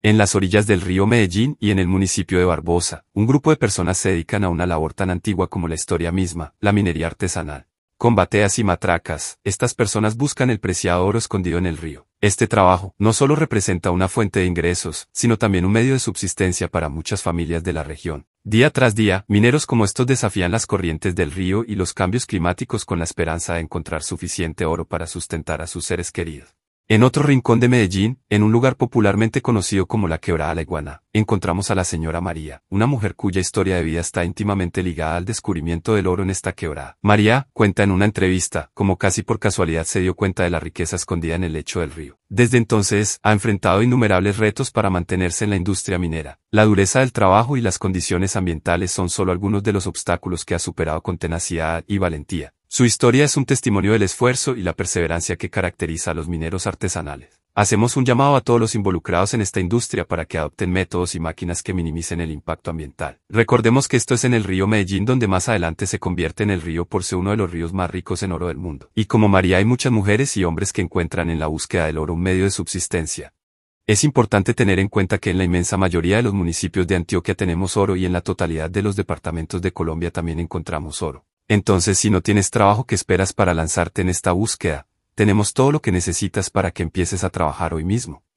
En las orillas del río Medellín y en el municipio de Barbosa, un grupo de personas se dedican a una labor tan antigua como la historia misma, la minería artesanal. Con bateas y matracas, estas personas buscan el preciado oro escondido en el río. Este trabajo no solo representa una fuente de ingresos, sino también un medio de subsistencia para muchas familias de la región. Día tras día, mineros como estos desafían las corrientes del río y los cambios climáticos con la esperanza de encontrar suficiente oro para sustentar a sus seres queridos. En otro rincón de Medellín, en un lugar popularmente conocido como la Quebrada La Iguana, encontramos a la señora María, una mujer cuya historia de vida está íntimamente ligada al descubrimiento del oro en esta quebrada. María cuenta en una entrevista, como casi por casualidad se dio cuenta de la riqueza escondida en el lecho del río. Desde entonces, ha enfrentado innumerables retos para mantenerse en la industria minera. La dureza del trabajo y las condiciones ambientales son solo algunos de los obstáculos que ha superado con tenacidad y valentía. Su historia es un testimonio del esfuerzo y la perseverancia que caracteriza a los mineros artesanales. Hacemos un llamado a todos los involucrados en esta industria para que adopten métodos y máquinas que minimicen el impacto ambiental. Recordemos que esto es en el río Medellín donde más adelante se convierte en el río por ser uno de los ríos más ricos en oro del mundo. Y como María hay muchas mujeres y hombres que encuentran en la búsqueda del oro un medio de subsistencia. Es importante tener en cuenta que en la inmensa mayoría de los municipios de Antioquia tenemos oro y en la totalidad de los departamentos de Colombia también encontramos oro. Entonces si no tienes trabajo que esperas para lanzarte en esta búsqueda, tenemos todo lo que necesitas para que empieces a trabajar hoy mismo.